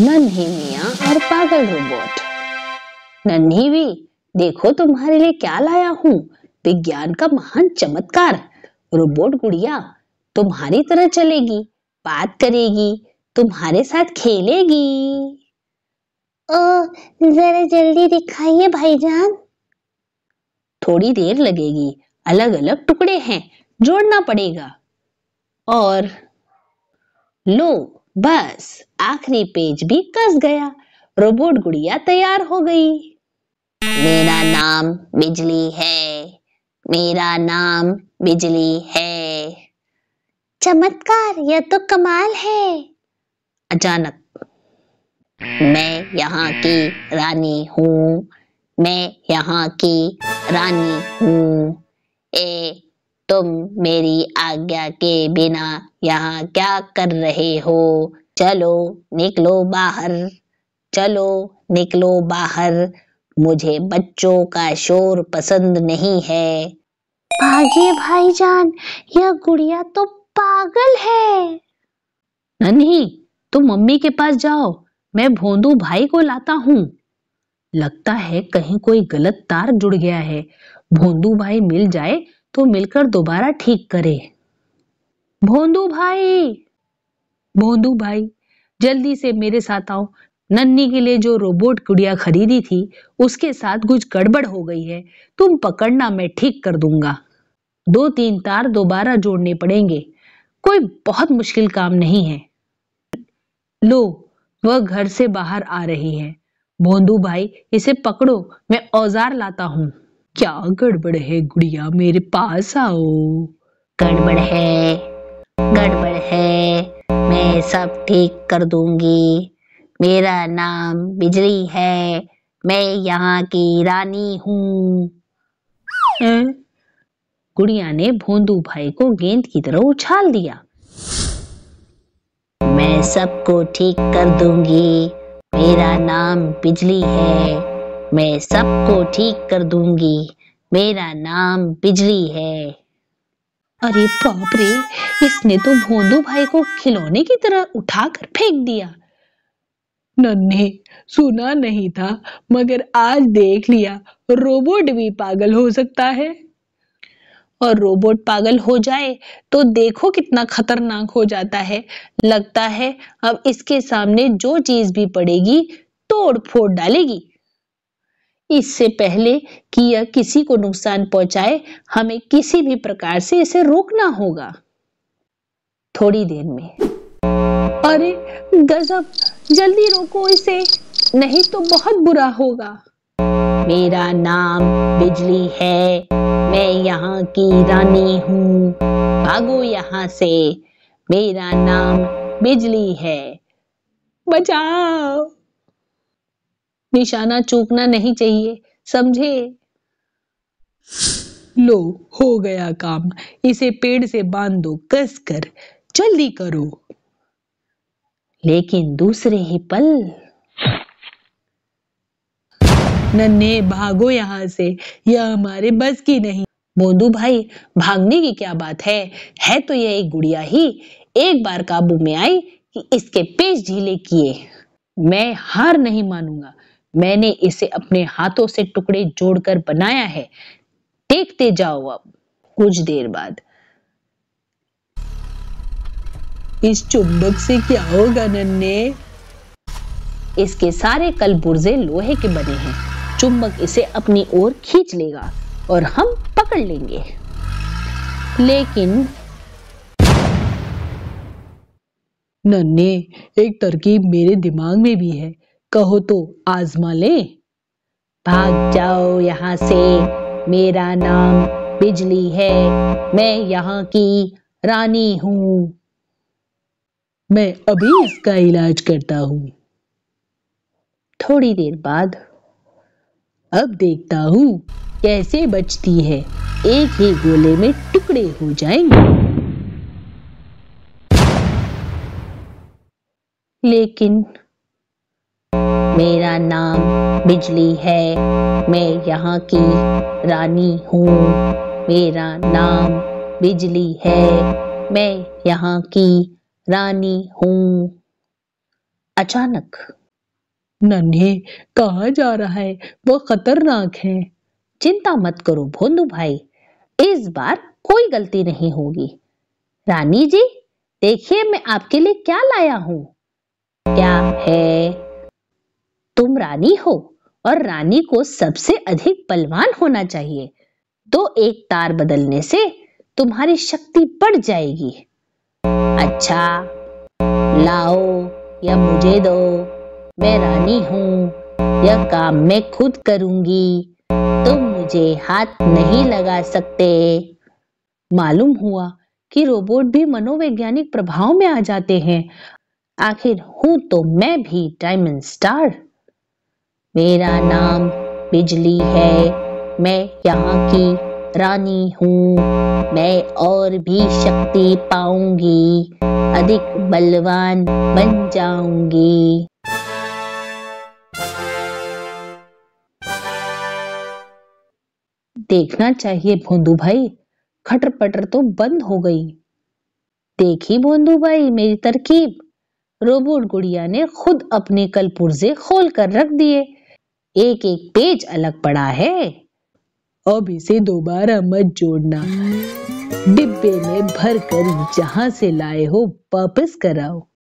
नन्ही मिया और पागल रोबोट नन्ही भी देखो तुम्हारे लिए क्या लाया हूँ विज्ञान का महान चमत्कार रोबोट गुड़िया तुम्हारी तरह चलेगी बात करेगी तुम्हारे साथ खेलेगी ओ जरा जल्दी दिखाइए भाईजान थोड़ी देर लगेगी अलग अलग टुकड़े हैं जोड़ना पड़ेगा और लो बस आखिरी पेज भी कस गया रोबोट गुड़िया तैयार हो गई मेरा नाम बिजली है मेरा नाम बिजली है चमत्कार यह तो कमाल है अचानक मैं यहाँ की रानी हूँ मैं यहाँ की रानी हूँ ए तुम मेरी आज्ञा के बिना यहाँ क्या कर रहे हो चलो निकलो बाहर चलो निकलो बाहर मुझे बच्चों का शोर पसंद नहीं है भागे भाईजान यह गुड़िया तो पागल है नन्ही तुम मम्मी के पास जाओ मैं भोंदू भाई को लाता हूँ लगता है कहीं कोई गलत तार जुड़ गया है भोंदू भाई मिल जाए तो मिलकर दोबारा ठीक करे भोंदू भाई भोंदू भाई जल्दी से मेरे साथ आओ नन्नी के लिए जो रोबोट गुड़िया खरीदी थी उसके साथ कुछ गड़बड़ हो गई है तुम पकड़ना मैं ठीक कर दूंगा दो तीन तार दोबारा जोड़ने पड़ेंगे कोई बहुत मुश्किल काम नहीं है लो वह घर से बाहर आ रही है भोंदू भाई इसे पकड़ो मैं औजार लाता हूं क्या गड़बड़ है गुड़िया मेरे पास आओ गड़बड़ है गड़बड़ है मैं सब ठीक कर दूंगी मेरा नाम बिजली है मैं यहाँ की रानी हूँ गुड़िया ने भोंदू भाई को गेंद की तरह उछाल दिया मैं सबको ठीक कर दूंगी मेरा नाम बिजली है मैं सबको ठीक कर दूंगी मेरा नाम बिजली है अरे बाप रे इसने तो भोंदू भाई को खिलौने की तरह उठाकर फेंक दिया नन्हे सुना नहीं था मगर आज देख लिया रोबोट भी पागल हो सकता है और रोबोट पागल हो जाए तो देखो कितना खतरनाक हो जाता है लगता है अब इसके सामने जो चीज भी पड़ेगी तोड़ फोड़ डालेगी इससे पहले कि यह किसी को नुकसान पहुंचाए हमें किसी भी प्रकार से इसे रोकना होगा थोड़ी देर में अरे गजब जल्दी रोको इसे नहीं तो बहुत बुरा होगा मेरा नाम बिजली है मैं यहाँ की रानी हूँ भागो यहाँ से मेरा नाम बिजली है बचाओ निशाना चूकना नहीं चाहिए समझे लो हो गया काम इसे पेड़ से बांध दो कस कर जल्दी करो लेकिन दूसरे ही पल नन्हे भागो यहां से यह हमारे बस की नहीं बोंदू भाई भागने की क्या बात है है तो यह एक गुड़िया ही एक बार काबू में आई कि इसके पेश ढीले किए मैं हार नहीं मानूंगा मैंने इसे अपने हाथों से टुकड़े जोड़कर बनाया है देखते जाओ अब कुछ देर बाद इस चुंबक से क्या होगा नन्हे इसके सारे कल बुर्जे लोहे के बने हैं चुंबक इसे अपनी ओर खींच लेगा और हम पकड़ लेंगे लेकिन नन्हे एक तरकीब मेरे दिमाग में भी है कहो तो आजमा ले भाग जाओ यहाँ से मेरा नाम बिजली है मैं यहाँ की रानी हूं मैं अभी इसका इलाज करता हूं थोड़ी देर बाद अब देखता हूं कैसे बचती है एक ही गोले में टुकड़े हो जाएंगे लेकिन मेरा नाम बिजली है मैं यहाँ की रानी हूँ मेरा नाम बिजली है मैं यहाँ की रानी हूँ अचानक नन्हे कहा जा रहा है वो खतरनाक है चिंता मत करो भोंदू भाई इस बार कोई गलती नहीं होगी रानी जी देखिए मैं आपके लिए क्या लाया हूँ क्या है रानी हो और रानी को सबसे अधिक बलवान होना चाहिए तो एक तार बदलने से तुम्हारी शक्ति बढ़ जाएगी अच्छा लाओ या मुझे दो मैं रानी हूँ यह काम मैं खुद करूंगी तुम मुझे हाथ नहीं लगा सकते मालूम हुआ कि रोबोट भी मनोवैज्ञानिक प्रभाव में आ जाते हैं आखिर हूं तो मैं भी डायमंड स्टार मेरा नाम बिजली है मैं यहाँ की रानी हूँ मैं और भी शक्ति पाऊंगी अधिक बलवान बन जाऊंगी देखना चाहिए भोंदू भाई खटर पटर तो बंद हो गई देखी भोंदू भाई मेरी तरकीब रोबोट गुड़िया ने खुद अपने कलपुर्जे खोल कर रख दिए एक एक पेज अलग पड़ा है अब इसे दोबारा मत जोड़ना डिब्बे में भर कर जहां से लाए हो वापस कराओ